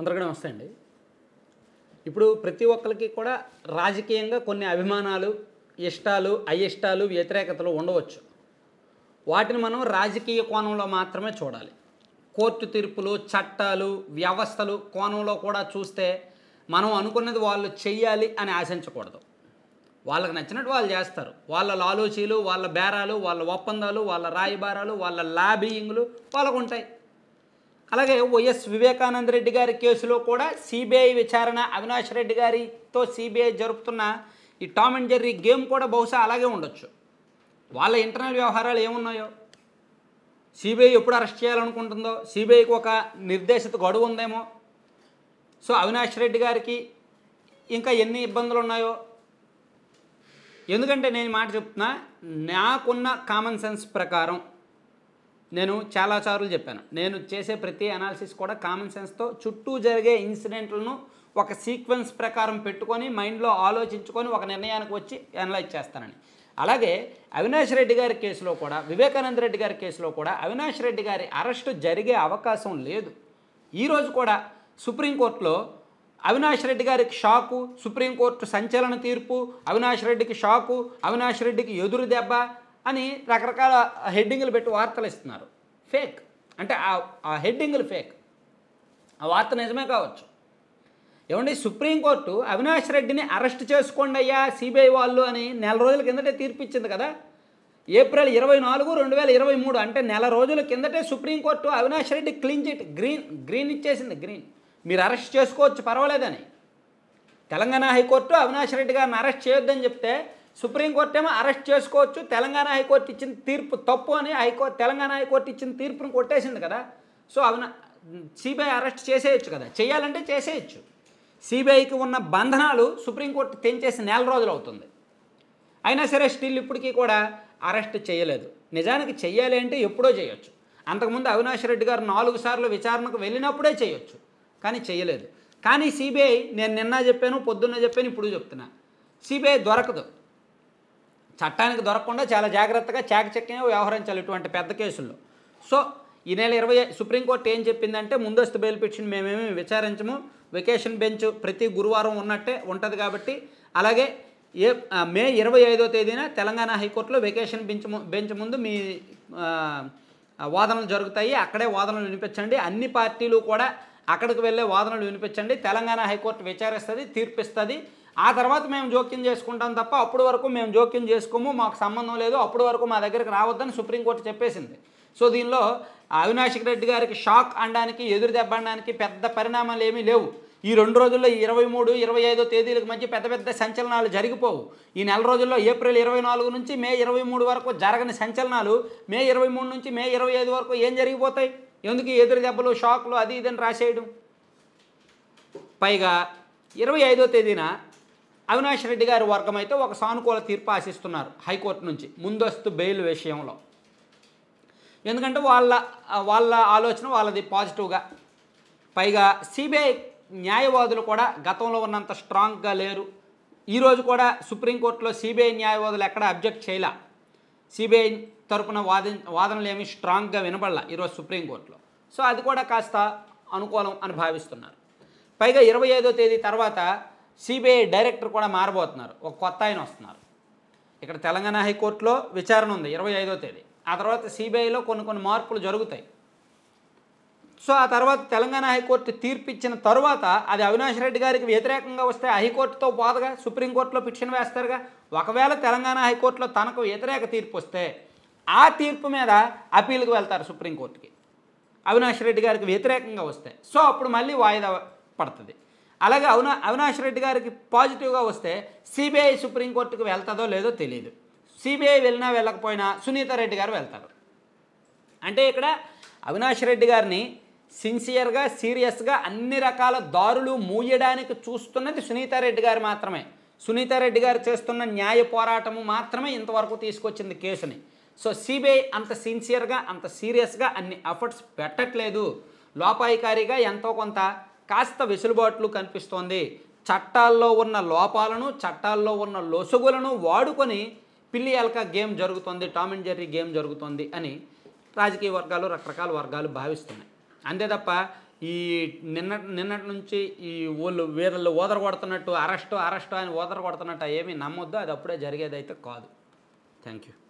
అందరికీ నమస్తే అండి ఇప్పుడు ప్రతి ఒక్కరికి కూడా రాజకీయంగా కొన్ని అభిమానాలు ఇష్టాలు అయిష్టాలు వ్యతిరేకతలు ఉండవచ్చు వాటిని మనం రాజకీయ కోణంలో మాత్రమే చూడాలి కోర్టు తీర్పులు చట్టాలు వ్యవస్థలు కోణంలో కూడా చూస్తే మనం అనుకున్నది వాళ్ళు చెయ్యాలి అని ఆశించకూడదు వాళ్ళకి నచ్చినట్టు వాళ్ళు చేస్తారు వాళ్ళ లాలోచీలు వాళ్ళ బేరాలు వాళ్ళ ఒప్పందాలు వాళ్ళ రాయబారాలు వాళ్ళ లాబియింగ్లు వాళ్ళకు ఉంటాయి అలాగే వైఎస్ వివేకానంద రెడ్డి గారి కేసులో కూడా సిబిఐ విచారణ అవినాష్ రెడ్డి గారితో సిబిఐ జరుపుతున్న ఈ టామ్ అండ్ జెర్రీ గేమ్ కూడా బహుశా అలాగే ఉండొచ్చు వాళ్ళ ఇంటర్నల్ వ్యవహారాలు ఏమున్నాయో సిబిఐ ఎప్పుడు అరెస్ట్ చేయాలనుకుంటుందో సిబిఐకి ఒక నిర్దేశిత గడువు ఉందేమో సో అవినాష్ రెడ్డి గారికి ఇంకా ఎన్ని ఇబ్బందులు ఉన్నాయో ఎందుకంటే నేను మాట చెప్తున్నా నాకున్న కామన్ సెన్స్ ప్రకారం నేను చాలా సార్లు చెప్పాను నేను చేసే ప్రతి అనాలిసిస్ కూడా కామన్ సెన్స్తో చుట్టూ జరిగే ఇన్సిడెంట్లను ఒక సీక్వెన్స్ ప్రకారం పెట్టుకొని మైండ్లో ఆలోచించుకొని ఒక నిర్ణయానికి వచ్చి అనలైజ్ చేస్తానని అలాగే అవినాష్ రెడ్డి గారి కేసులో కూడా వివేకానంద రెడ్డి గారి కేసులో కూడా అవినాష్ రెడ్డి గారి అరెస్ట్ జరిగే అవకాశం లేదు ఈరోజు కూడా సుప్రీంకోర్టులో అవినాష్ రెడ్డి గారికి షాకు సుప్రీంకోర్టు సంచలన తీర్పు అవినాష్ రెడ్డికి షాకు అవినాష్ రెడ్డికి ఎదురు దెబ్బ అని రకరకాల హెడ్డింగ్లు పెట్టి వార్తలు ఇస్తున్నారు ఫేక్ అంటే ఆ హెడ్డింగ్లు ఫేక్ ఆ వార్త నిజమే కావచ్చు ఏమండి సుప్రీంకోర్టు అవినాష్ రెడ్డిని అరెస్ట్ చేసుకోండి అయ్యా సిబిఐ వాళ్ళు అని నెల రోజుల కిందటే తీర్పిచ్చింది కదా ఏప్రిల్ ఇరవై నాలుగు రెండు వేల ఇరవై మూడు అంటే నెల రోజుల కిందటే supreme court Avinash Reddy clean chit green green ఇచ్చేసింది గ్రీన్ మీరు అరెస్ట్ చేసుకోవచ్చు పర్వాలేదని తెలంగాణ హైకోర్టు అవినాష్ రెడ్డి గారిని అరెస్ట్ చేయొద్దని చెప్తే సుప్రీంకోర్టు ఏమో అరెస్ట్ చేసుకోవచ్చు తెలంగాణ హైకోర్టు ఇచ్చిన తీర్పు తప్పు అని హైకోర్టు తెలంగాణ హైకోర్టు ఇచ్చిన తీర్పును కొట్టేసింది కదా సో అవి సిబిఐ అరెస్ట్ చేసేయచ్చు కదా చేయాలంటే చేసేయచ్చు సిబిఐకి ఉన్న బంధనాలు సుప్రీంకోర్టు తెంచేసి నెల రోజులు అవుతుంది అయినా సరే స్టిల్ ఇప్పటికీ కూడా అరెస్ట్ చేయలేదు నిజానికి చెయ్యాలి అంటే ఎప్పుడో చేయొచ్చు అంతకుముందు అవినాష్ రెడ్డి గారు నాలుగు సార్లు విచారణకు వెళ్ళినప్పుడే చేయొచ్చు కానీ చేయలేదు కానీ సిబిఐ నేను నిన్న చెప్పాను పొద్దున్న చెప్పాను ఇప్పుడు చెప్తున్నా సిబిఐ దొరకదు చట్టానికి దొరకకుండా చాలా జాగ్రత్తగా చాకచక్యంగా వ్యవహరించాలి ఇటువంటి పెద్ద కేసుల్లో సో ఈ నెల ఇరవై సుప్రీంకోర్టు ఏం చెప్పిందంటే ముందస్తు బెయిల్ పిటిషన్ మేమేమి విచారించము వెకేషన్ బెంచ్ ప్రతి గురువారం ఉన్నట్టే ఉంటుంది కాబట్టి అలాగే ఏ మే ఇరవై ఐదో తేదీన తెలంగాణ హైకోర్టులో వెకేషన్ బెంచ్ బెంచ్ ముందు మీ వాదనలు జరుగుతాయి అక్కడే వాదనలు వినిపించండి అన్ని పార్టీలు కూడా అక్కడికి వెళ్ళే వాదనలు వినిపించండి తెలంగాణ హైకోర్టు విచారిస్తుంది తీర్పిస్తుంది ఆ తర్వాత మేము జోక్యం చేసుకుంటాం తప్ప అప్పటి వరకు మేము జోక్యం చేసుకోము మాకు సంబంధం లేదు అప్పటి వరకు మా దగ్గరికి రావద్దని సుప్రీంకోర్టు చెప్పేసింది సో దీనిలో అవినాషిక్ రెడ్డి గారికి షాక్ అనడానికి ఎదురు దెబ్బడానికి పెద్ద పరిణామాలు ఏమీ లేవు ఈ రెండు రోజుల్లో ఇరవై మూడు ఇరవై ఐదో తేదీలకు మధ్య పెద్ద పెద్ద సంచలనాలు జరిగిపోవు ఈ నెల రోజుల్లో ఏప్రిల్ ఇరవై నాలుగు నుంచి మే ఇరవై మూడు వరకు జరగని సంచలనాలు మే ఇరవై మూడు నుంచి మే ఇరవై ఐదు వరకు ఏం జరిగిపోతాయి ఎందుకు ఎదురు దెబ్బలు షాక్లు అది ఇదని రాసేయడం పైగా ఇరవై ఐదో తేదీన అవినాష్ రెడ్డి గారి వర్గం అయితే ఒక సానుకూల తీర్పు ఆశిస్తున్నారు హైకోర్టు నుంచి ముందస్తు బెయిల్ విషయంలో ఎందుకంటే వాళ్ళ వాళ్ళ ఆలోచన వాళ్ళది పాజిటివ్గా పైగా సిబిఐ న్యాయవాదులు కూడా గతంలో ఉన్నంత స్ట్రాంగ్గా లేరు ఈరోజు కూడా సుప్రీంకోర్టులో సిబిఐ న్యాయవాదులు ఎక్కడ అబ్జెక్ట్ చేయలే సిబిఐ తరపున వాదన వాదనలు ఏమి స్ట్రాంగ్గా వినబడలా ఈరోజు సుప్రీంకోర్టులో సో అది కూడా కాస్త అనుకూలం అని భావిస్తున్నారు పైగా ఇరవై ఐదో తేదీ తర్వాత సిబిఐ డైరెక్టర్ కూడా మారబోతున్నారు ఒక కొత్త ఆయన వస్తున్నారు ఇక్కడ తెలంగాణ హైకోర్టులో విచారణ ఉంది ఇరవై ఐదో తేదీ ఆ తర్వాత సిబిఐలో కొన్ని కొన్ని మార్పులు జరుగుతాయి సో ఆ తర్వాత తెలంగాణ హైకోర్టు తీర్పిచ్చిన తర్వాత అది అవినాష్ రెడ్డి గారికి వ్యతిరేకంగా వస్తే హైకోర్టుతో పోదుగా సుప్రీంకోర్టులో పిటిషన్ వేస్తారుగా ఒకవేళ తెలంగాణ హైకోర్టులో తనకు వ్యతిరేక తీర్పు వస్తే ఆ తీర్పు మీద అపీల్కి వెళ్తారు సుప్రీంకోర్టుకి అవినాష్ రెడ్డి గారికి వ్యతిరేకంగా వస్తే సో అప్పుడు మళ్ళీ వాయిదా పడుతుంది అలాగే అవినా అవినాష్ రెడ్డి గారికి పాజిటివ్గా వస్తే సిబిఐ సుప్రీంకోర్టుకు వెళ్తుందో లేదో తెలియదు సిబిఐ వెళ్ళినా వెళ్ళకపోయినా సునీత రెడ్డి గారు వెళ్తారు అంటే ఇక్కడ అవినాష్ రెడ్డి గారిని సిన్సియర్గా సీరియస్గా అన్ని రకాల దారులు మూయడానికి చూస్తున్నది సునీతారెడ్డి గారు మాత్రమే సునీతారెడ్డి గారు చేస్తున్న న్యాయ పోరాటము మాత్రమే ఇంతవరకు తీసుకొచ్చింది కేసుని సో సిబిఐ అంత సిన్సియర్గా అంత సీరియస్గా అన్ని ఎఫర్ట్స్ పెట్టట్లేదు లోపాయికారిగా ఎంతో కొంత కాస్త వెసులుబాట్లు కనిపిస్తోంది చట్టాల్లో ఉన్న లోపాలను చట్టాల్లో ఉన్న లొసుగులను వాడుకొని పిల్లి ఎలక గేమ్ జరుగుతుంది టామ్ అండ్ జెర్రీ గేమ్ జరుగుతుంది అని రాజకీయ వర్గాలు రకరకాల వర్గాలు భావిస్తున్నాయి అంతే తప్ప ఈ నిన్న నిన్నటి నుంచి ఈ వాళ్ళు వీళ్ళు ఓదర కొడుతున్నట్టు అరెస్టు అరెస్టు అని ఓదర కొడుతున్నట్టు ఏమీ నమ్మొద్దు అది అప్పుడే జరిగేదైతే కాదు థ్యాంక్ యూ